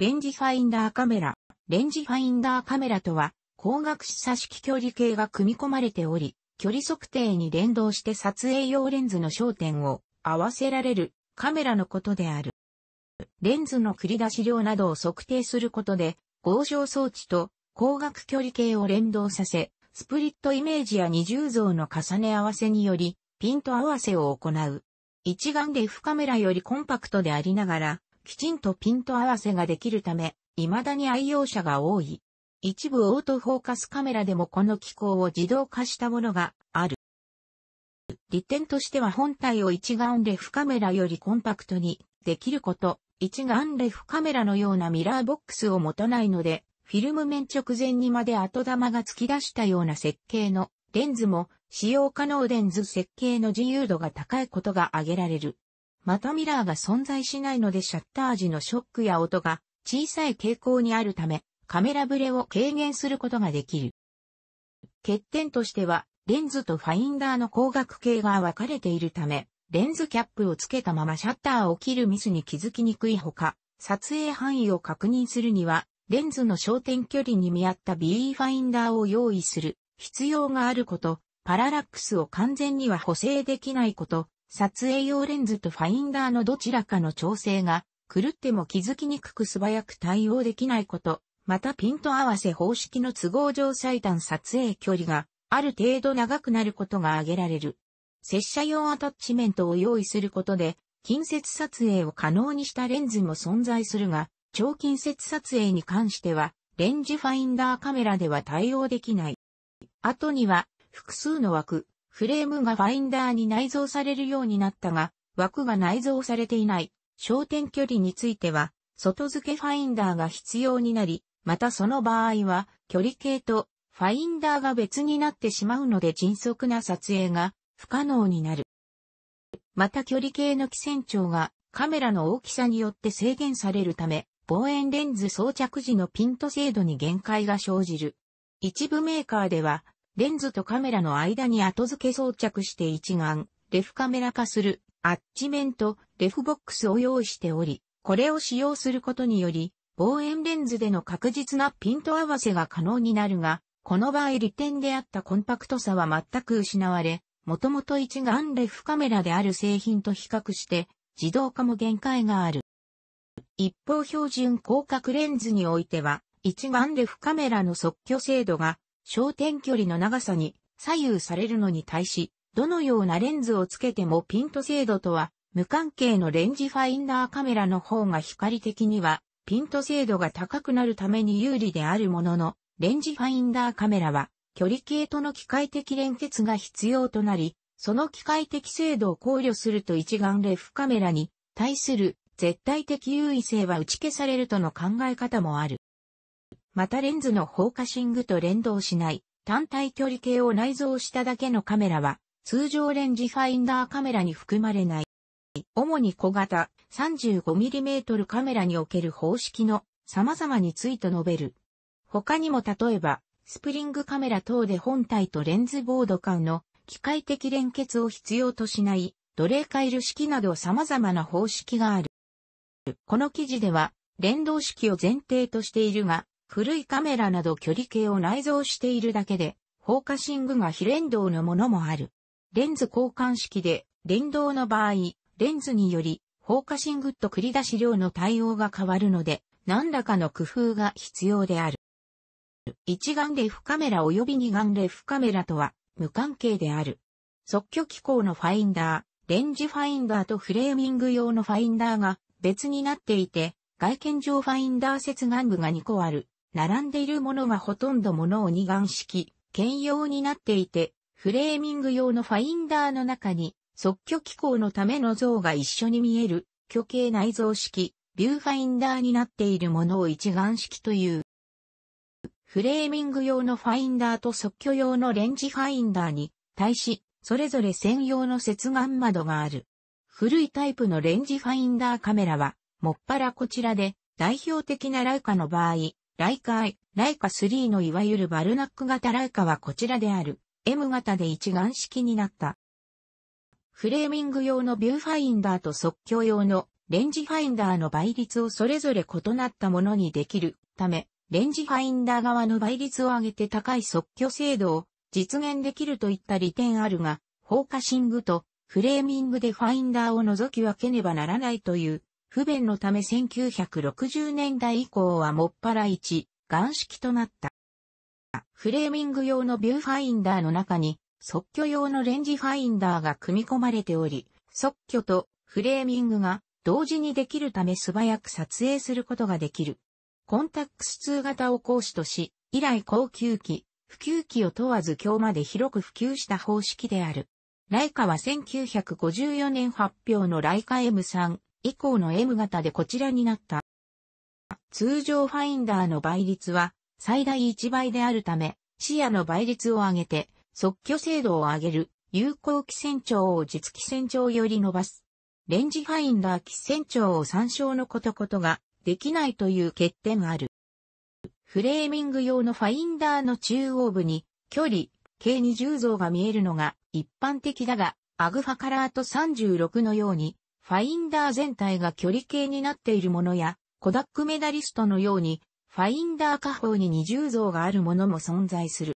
レンジファインダーカメラ。レンジファインダーカメラとは、光学視差式距離計が組み込まれており、距離測定に連動して撮影用レンズの焦点を合わせられるカメラのことである。レンズの繰り出し量などを測定することで、合成装置と光学距離計を連動させ、スプリットイメージや二重像の重ね合わせにより、ピント合わせを行う。一眼レフカメラよりコンパクトでありながら、きちんとピント合わせができるため、未だに愛用者が多い。一部オートフォーカスカメラでもこの機構を自動化したものがある。利点としては本体を一眼レフカメラよりコンパクトにできること、一眼レフカメラのようなミラーボックスを持たないので、フィルム面直前にまで後玉が突き出したような設計のレンズも使用可能レンズ設計の自由度が高いことが挙げられる。またミラーが存在しないのでシャッター時のショックや音が小さい傾向にあるため、カメラブレを軽減することができる。欠点としては、レンズとファインダーの光学系が分かれているため、レンズキャップをつけたままシャッターを切るミスに気づきにくいほか、撮影範囲を確認するには、レンズの焦点距離に見合った BE ファインダーを用意する必要があること、パララックスを完全には補正できないこと、撮影用レンズとファインダーのどちらかの調整が狂っても気づきにくく素早く対応できないこと、またピント合わせ方式の都合上最短撮影距離がある程度長くなることが挙げられる。接写用アタッチメントを用意することで、近接撮影を可能にしたレンズも存在するが、超近接撮影に関しては、レンジファインダーカメラでは対応できない。後には、複数の枠、フレームがファインダーに内蔵されるようになったが、枠が内蔵されていない焦点距離については、外付けファインダーが必要になり、またその場合は、距離計とファインダーが別になってしまうので迅速な撮影が不可能になる。また距離計の基線長がカメラの大きさによって制限されるため、望遠レンズ装着時のピント精度に限界が生じる。一部メーカーでは、レンズとカメラの間に後付け装着して一眼、レフカメラ化する、アッチメント、レフボックスを用意しており、これを使用することにより、望遠レンズでの確実なピント合わせが可能になるが、この場合利点であったコンパクトさは全く失われ、もともと一眼レフカメラである製品と比較して、自動化も限界がある。一方標準広角レンズにおいては、一眼レフカメラの即挙精度が焦点距離の長さに左右されるのに対し、どのようなレンズをつけてもピント精度とは無関係のレンジファインダーカメラの方が光的にはピント精度が高くなるために有利であるものの、レンジファインダーカメラは距離計との機械的連結が必要となり、その機械的精度を考慮すると一眼レフカメラに対する絶対的優位性は打ち消されるとの考え方もある。またレンズのフォーカシングと連動しない単体距離計を内蔵しただけのカメラは通常レンジファインダーカメラに含まれない。主に小型 35mm カメラにおける方式の様々について述べる。他にも例えば、スプリングカメラ等で本体とレンズボード間の機械的連結を必要としない奴隷イル式など様々な方式がある。この記事では、連動式を前提としているが、古いカメラなど距離計を内蔵しているだけで、フォーカシングが非連動のものもある。レンズ交換式で、連動の場合、レンズにより、フォーカシングと繰り出し量の対応が変わるので、何らかの工夫が必要である。一眼レフカメラ及び二眼レフカメラとは無関係である。即挙機構のファインダー、レンジファインダーとフレーミング用のファインダーが別になっていて、外見上ファインダー接眼部が2個ある並んでいるものはほとんどものを二眼式、兼用になっていて、フレーミング用のファインダーの中に、即挙機構のための像が一緒に見える、虚形内蔵式、ビューファインダーになっているものを一眼式という。フレーミング用のファインダーと即挙用のレンジファインダーに、対し、それぞれ専用の接眼窓がある。古いタイプのレンジファインダーカメラは、もっぱらこちらで、代表的なライカの場合、ライカ I、ライカ3のいわゆるバルナック型ライカはこちらである M 型で一眼式になった。フレーミング用のビューファインダーと即興用のレンジファインダーの倍率をそれぞれ異なったものにできるため、レンジファインダー側の倍率を上げて高い即興精度を実現できるといった利点あるが、フォーカシングとフレーミングでファインダーを除き分けねばならないという不便のため1960年代以降はもっぱら一、眼式となった。フレーミング用のビューファインダーの中に、即挙用のレンジファインダーが組み込まれており、即挙とフレーミングが同時にできるため素早く撮影することができる。コンタックス2型を講師とし、以来高級機、普及機を問わず今日まで広く普及した方式である。ライカは1954年発表のライカ M3 以降の M 型でこちらになった。通常ファインダーの倍率は最大1倍であるため、視野の倍率を上げて、即挙精度を上げる、有効基線長を実基線長より伸ばす。レンジファインダー基線長を参照のことことができないという欠点がある。フレーミング用のファインダーの中央部に、距離、計20像が見えるのが一般的だが、アグファカラーと36のように、ファインダー全体が距離計になっているものや、コダックメダリストのように、ファインダー下方に二重像があるものも存在する。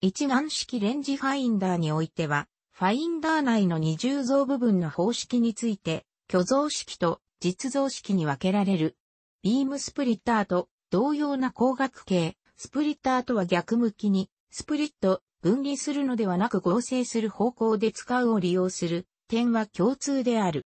一眼式レンジファインダーにおいては、ファインダー内の二重像部分の方式について、虚像式と実像式に分けられる。ビームスプリッターと同様な光学系、スプリッターとは逆向きに、スプリット、分離するのではなく合成する方向で使うを利用する点は共通である。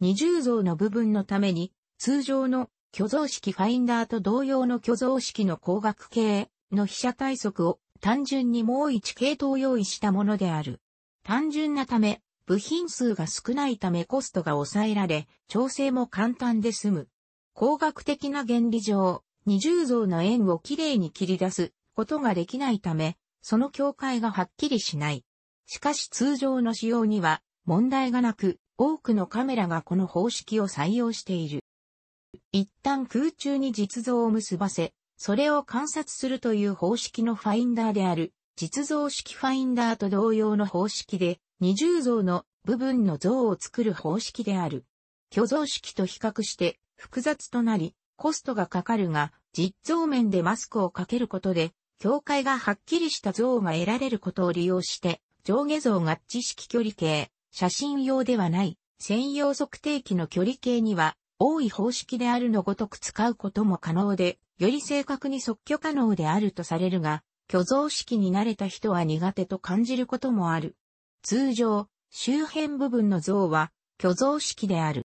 二重像の部分のために、通常の虚像式ファインダーと同様の虚像式の光学系の被写体速を単純にもう一系統用意したものである。単純なため、部品数が少ないためコストが抑えられ、調整も簡単で済む。工学的な原理上、二重像の円をきれいに切り出すことができないため、その境界がはっきりしない。しかし通常の仕様には問題がなく、多くのカメラがこの方式を採用している。一旦空中に実像を結ばせ、それを観察するという方式のファインダーである、実像式ファインダーと同様の方式で、二重像の部分の像を作る方式である。虚像式と比較して複雑となり、コストがかかるが、実像面でマスクをかけることで、境界がはっきりした像が得られることを利用して、上下像合致式距離計、写真用ではない専用測定器の距離計には、多い方式であるのごとく使うことも可能で、より正確に即挙可能であるとされるが、虚像式に慣れた人は苦手と感じることもある。通常、周辺部分の像は虚像式である。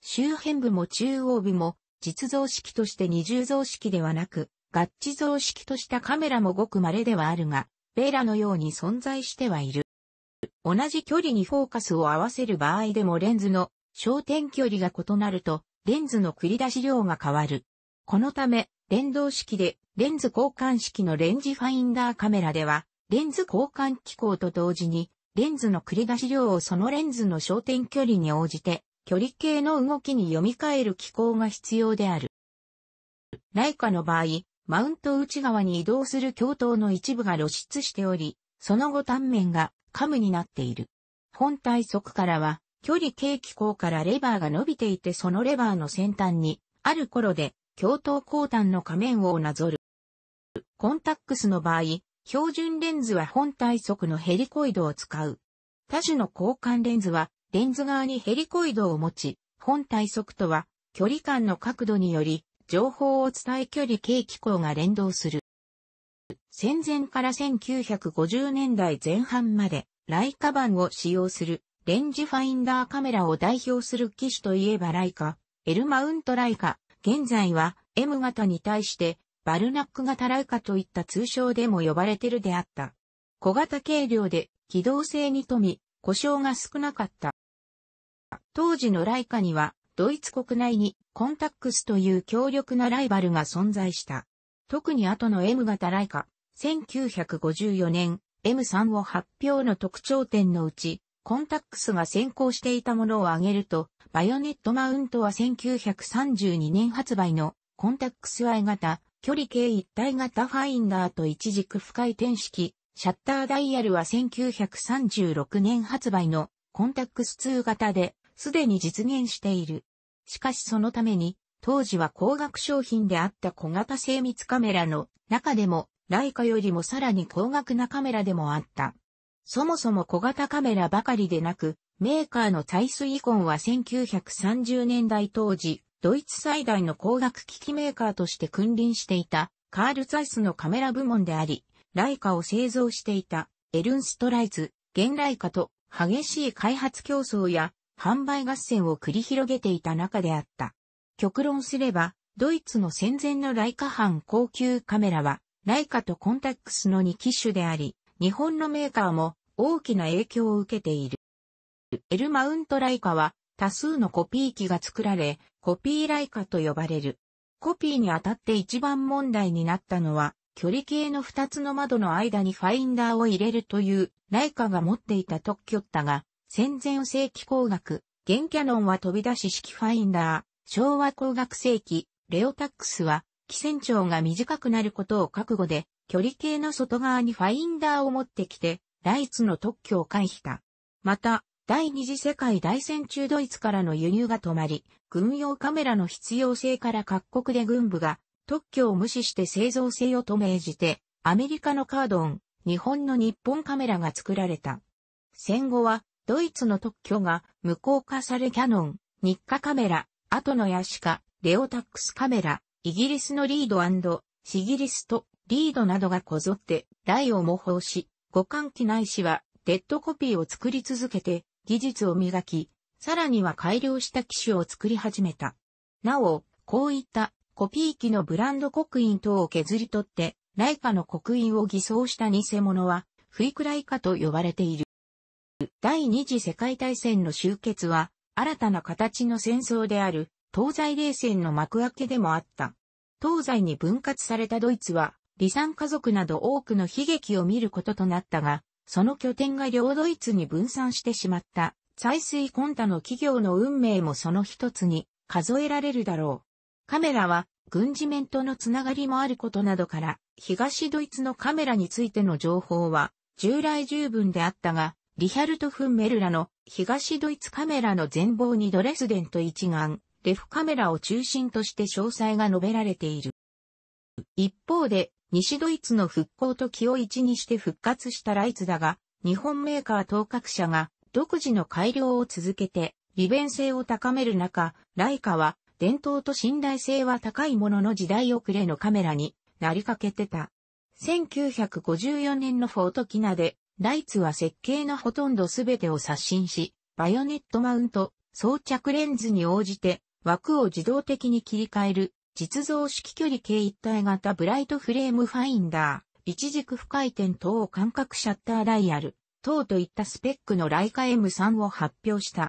周辺部も中央部も実像式として二重像式ではなく、合致像式としたカメラもごく稀ではあるが、ベーラのように存在してはいる。同じ距離にフォーカスを合わせる場合でもレンズの焦点距離が異なると、レンズの繰り出し量が変わる。このため、連動式でレンズ交換式のレンジファインダーカメラでは、レンズ交換機構と同時に、レンズの繰り出し量をそのレンズの焦点距離に応じて、距離計の動きに読み替える機構が必要である。ライカの場合、マウント内側に移動する共頭の一部が露出しており、その後端面がカムになっている。本体側からは、距離計機構からレバーが伸びていてそのレバーの先端に、ある頃で、共頭後端の仮面をなぞる。コンタックスの場合、標準レンズは本体側のヘリコイドを使う。多種の交換レンズは、レンズ側にヘリコイドを持ち、本体側とは、距離感の角度により、情報を伝え距離計機構が連動する。戦前から1950年代前半まで、ライカ版を使用する、レンジファインダーカメラを代表する機種といえばライカ、L マウントライカ、現在は M 型に対して、バルナック型ライカといった通称でも呼ばれてるであった。小型軽量で、機動性に富み、故障が少なかった。当時のライカには、ドイツ国内にコンタックスという強力なライバルが存在した。特に後の M 型ライカ、1954年 M3 を発表の特徴点のうち、コンタックスが先行していたものを挙げると、バイオネットマウントは1932年発売のコンタックス I 型、距離計一体型ファインダーと一軸不回転式、シャッターダイヤルは1936年発売のコンタックス2型で、すでに実現している。しかしそのために、当時は高額商品であった小型精密カメラの中でも、ライカよりもさらに高額なカメラでもあった。そもそも小型カメラばかりでなく、メーカーの体水イコンは1930年代当時、ドイツ最大の光学機器メーカーとして君臨していた、カール・ザイスのカメラ部門であり、ライカを製造していた、エルンストライツ、現ライカと激しい開発競争や販売合戦を繰り広げていた中であった。極論すれば、ドイツの戦前のライカ版高級カメラは、ライカとコンタックスの2機種であり、日本のメーカーも大きな影響を受けている。L マウントライカは多数のコピー機が作られ、コピーライカと呼ばれる。コピーにあたって一番問題になったのは、距離計の2つの窓の間にファインダーを入れるという、ライカが持っていた特許だが、戦前世紀工学、現キャノンは飛び出し式ファインダー、昭和工学世紀、レオタックスは、機船長が短くなることを覚悟で、距離計の外側にファインダーを持ってきて、ライツの特許を回避した。また、第二次世界大戦中ドイツからの輸入が止まり、軍用カメラの必要性から各国で軍部が特許を無視して製造性をと命じて、アメリカのカードン、日本の日本カメラが作られた。戦後はドイツの特許が無効化されキャノン、日課カメラ、後のヤシカ、レオタックスカメラ、イギリスのリードシギリスとリードなどがこぞって台を模倣し、互換機ないしはデッドコピーを作り続けて技術を磨き、さらには改良した機種を作り始めた。なお、こういったコピー機のブランド刻印等を削り取って、ライカの刻印を偽装した偽物は、フイクライカと呼ばれている。第二次世界大戦の終結は、新たな形の戦争である、東西冷戦の幕開けでもあった。東西に分割されたドイツは、離散家族など多くの悲劇を見ることとなったが、その拠点が両ドイツに分散してしまった、再水コンタの企業の運命もその一つに数えられるだろう。カメラは、軍事面とのつながりもあることなどから、東ドイツのカメラについての情報は、従来十分であったが、リヒャルト・フンメルラの東ドイツカメラの全貌にドレスデンと一眼、レフカメラを中心として詳細が述べられている。一方で、西ドイツの復興と気を一にして復活したライツだが、日本メーカー当格者が独自の改良を続けて、利便性を高める中、ライカは伝統と信頼性は高いものの時代遅れのカメラになりかけてた。1954年のフォートキナでライツは設計のほとんどすべてを刷新し、バイオネットマウント、装着レンズに応じて枠を自動的に切り替える実像式距離計一体型ブライトフレームファインダー、一軸不回転等間隔シャッターダイヤル、等といったスペックのライカ M3 を発表した。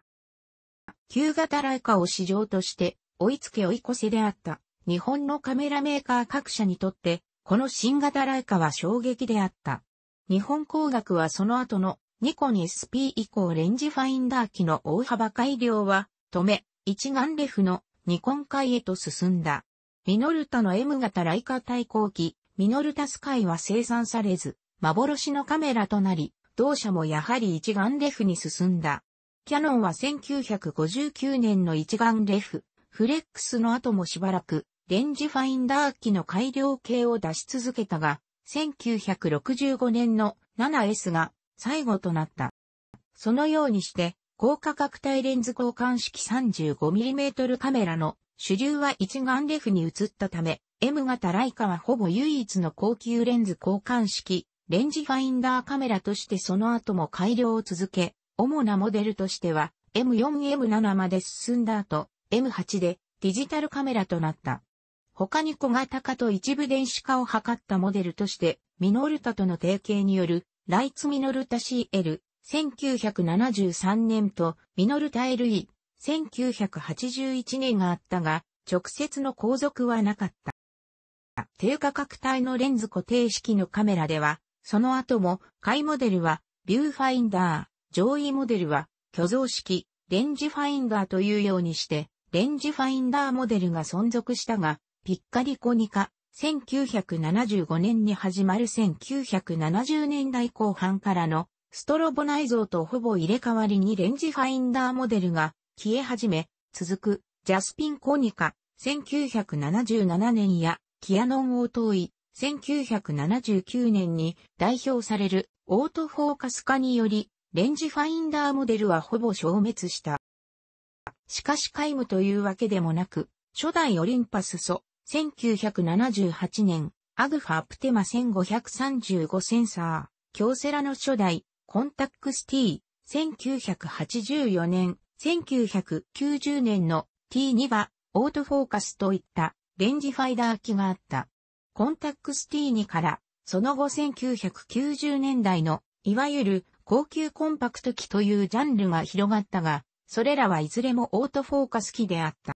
旧型ライカを市場として追いつけ追い越せであった日本のカメラメーカー各社にとってこの新型ライカは衝撃であった。日本工学はその後のニコン SP 以降レンジファインダー機の大幅改良は、止め、一眼レフのニコン界へと進んだ。ミノルタの M 型ライカ対抗機、ミノルタスカイは生産されず、幻のカメラとなり、同社もやはり一眼レフに進んだ。キャノンは1959年の一眼レフ、フレックスの後もしばらく、レンジファインダー機の改良系を出し続けたが、1965年の 7S が最後となった。そのようにして、高価格帯レンズ交換式 35mm カメラの主流は一眼レフに移ったため、M 型ライカはほぼ唯一の高級レンズ交換式、レンジファインダーカメラとしてその後も改良を続け、主なモデルとしては M4、M7 まで進んだ後、M8 でデジタルカメラとなった。他に小型化と一部電子化を図ったモデルとして、ミノルタとの提携による、ライツミノルタ CL、1973年と、ミノルタ LE、1981年があったが、直接の後続はなかった。低価格帯のレンズ固定式のカメラでは、その後も、買いモデルは、ビューファインダー、上位モデルは、虚像式、レンジファインダーというようにして、レンジファインダーモデルが存続したが、ピッカリコニカ、1975年に始まる1970年代後半からのストロボ内蔵とほぼ入れ替わりにレンジファインダーモデルが消え始め、続くジャスピンコニカ、1977年やキアノンオートイ、1979年に代表されるオートフォーカス化により、レンジファインダーモデルはほぼ消滅した。しかし皆無というわけでもなく、初代オリンパスソ、1978年、アグファプテマ1535センサー、京セラの初代、コンタックス T、1984年、1990年の T2 は、オートフォーカスといったレンジファイダー機があった。コンタックス T2 から、その後1990年代の、いわゆる高級コンパクト機というジャンルが広がったが、それらはいずれもオートフォーカス機であった。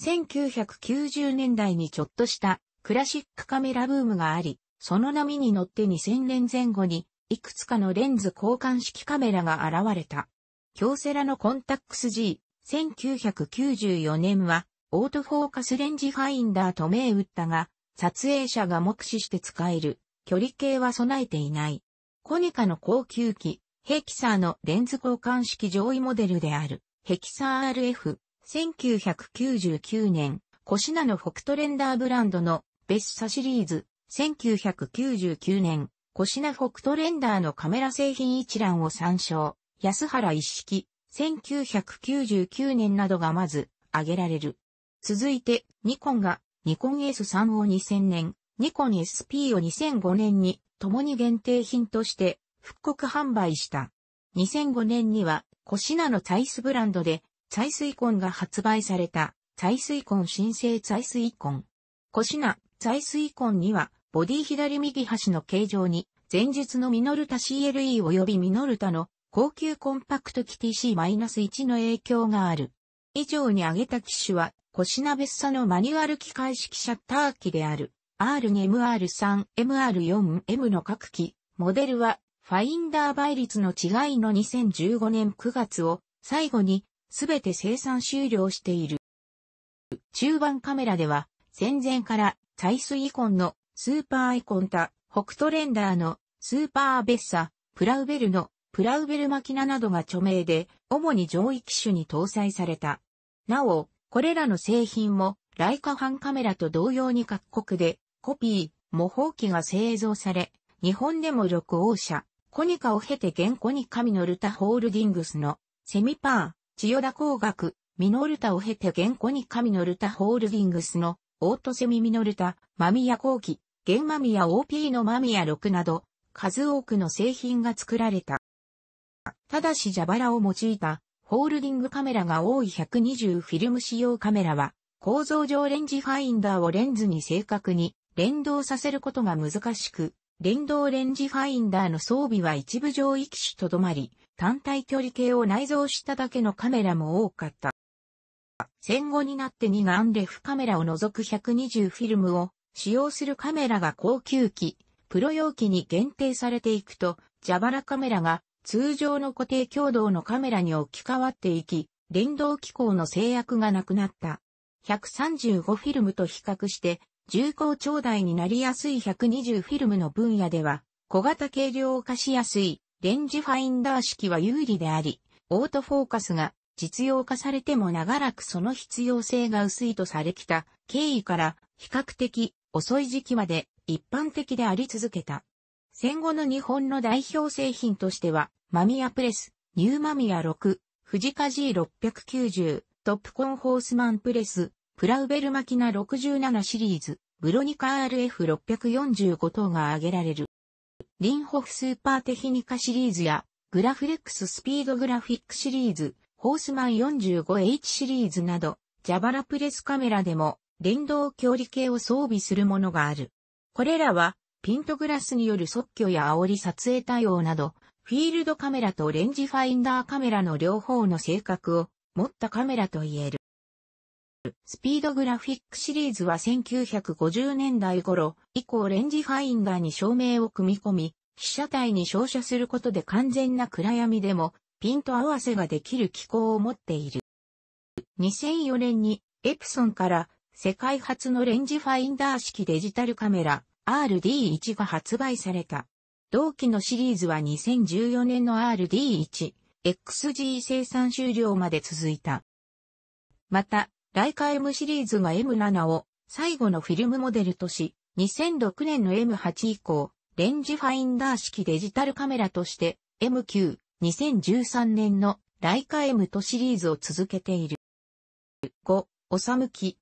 1990年代にちょっとしたクラシックカメラブームがあり、その波に乗って2000年前後にいくつかのレンズ交換式カメラが現れた。京セラのコンタックス G、1994年はオートフォーカスレンジファインダーと銘打ったが、撮影者が目視して使える距離計は備えていない。コニカの高級機、ヘキサーのレンズ交換式上位モデルである、ヘキサー RF 1999年、コシナのフォクトレンダーブランドのベッサシリーズ、1999年、コシナフォクトレンダーのカメラ製品一覧を参照、安原一式、1999年などがまず挙げられる。続いて、ニコンが、ニコン S3 を2000年、ニコン SP を2005年に、共に限定品として、復刻販売した。2005年には、コシナのタイスブランドで、採水根が発売された、採水根新生採水根。コシナ、採水根には、ボディ左右端の形状に、前述のミノルタ CLE 及びミノルタの高級コンパクト機 TC-1 の影響がある。以上に挙げた機種は、コシナ別サのマニュアル機械式シャッター機である、R2MR3、MR4M の各機、モデルは、ファインダー倍率の違いの2015年9月を最後にすべて生産終了している。中盤カメラでは、戦前から採水イコンのスーパーアイコンタ、北トレンダーのスーパーベッサ、プラウベルのプラウベルマキナなどが著名で、主に上位機種に搭載された。なお、これらの製品も、ライカ版カメラと同様に各国で、コピー、模倣機が製造され、日本でも緑王者、コニカを経て現コニカミノルタホールディングスの、セミパー、千代田工学、ミノルタを経て現稿に神ノルタホールディングスの、オートセミミノルタ、マミヤ後期、ゲンマミヤ OP のマミヤ6など、数多くの製品が作られた。ただし蛇腹を用いた、ホールディングカメラが多い120フィルム使用カメラは、構造上レンジファインダーをレンズに正確に連動させることが難しく、連動レンジファインダーの装備は一部上一種とどまり、単体距離計を内蔵しただけのカメラも多かった。戦後になって2眼レフカメラを除く120フィルムを使用するカメラが高級機、プロ容器に限定されていくと、蛇腹カメラが通常の固定共同のカメラに置き換わっていき、連動機構の制約がなくなった。135フィルムと比較して、重厚長大になりやすい120フィルムの分野では、小型軽量化しやすい、レンジファインダー式は有利であり、オートフォーカスが実用化されても長らくその必要性が薄いとされきた経緯から比較的遅い時期まで一般的であり続けた。戦後の日本の代表製品としては、マミヤプレス、ニューマミヤ6、フジカ G690、トップコンホースマンプレス、プラウベルマキナ67シリーズ、ブロニカ RF645 等が挙げられる。リンホフスーパーテヒニカシリーズや、グラフレックススピードグラフィックシリーズ、ホースマン 45H シリーズなど、ジャバラプレスカメラでも、連動距離計を装備するものがある。これらは、ピントグラスによる即興や煽り撮影対応など、フィールドカメラとレンジファインダーカメラの両方の性格を持ったカメラと言える。スピードグラフィックシリーズは1950年代頃以降レンジファインダーに照明を組み込み、被写体に照射することで完全な暗闇でもピント合わせができる機構を持っている。2004年にエプソンから世界初のレンジファインダー式デジタルカメラ RD1 が発売された。同期のシリーズは2014年の RD1、XG 生産終了まで続いた。また、ライカ M シリーズは M7 を最後のフィルムモデルとし、2006年の M8 以降、レンジファインダー式デジタルカメラとして M9、2013年のライカ M とシリーズを続けている。5、おさむき、